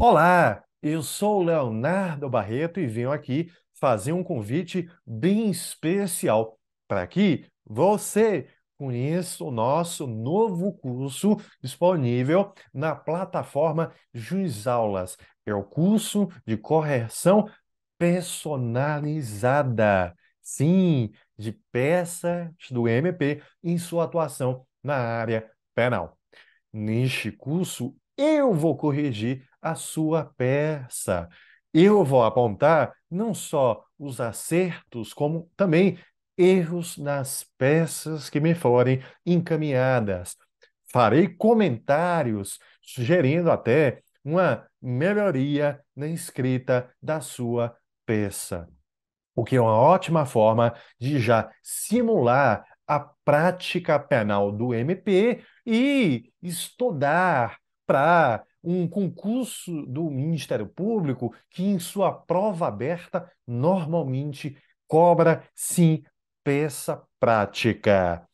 Olá, eu sou o Leonardo Barreto e venho aqui fazer um convite bem especial para que você conheça o nosso novo curso disponível na plataforma Juiz Aulas. É o curso de correção personalizada. Sim, de peças do MP em sua atuação na área penal. Neste curso, eu vou corrigir a sua peça. Eu vou apontar não só os acertos, como também erros nas peças que me forem encaminhadas. Farei comentários, sugerindo até uma melhoria na escrita da sua peça, o que é uma ótima forma de já simular a prática penal do MP e estudar para um concurso do Ministério Público que, em sua prova aberta, normalmente cobra sim peça prática.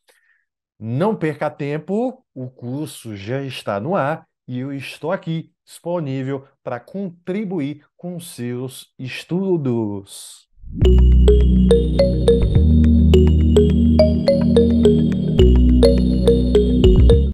Não perca tempo, o curso já está no ar e eu estou aqui disponível para contribuir com seus estudos.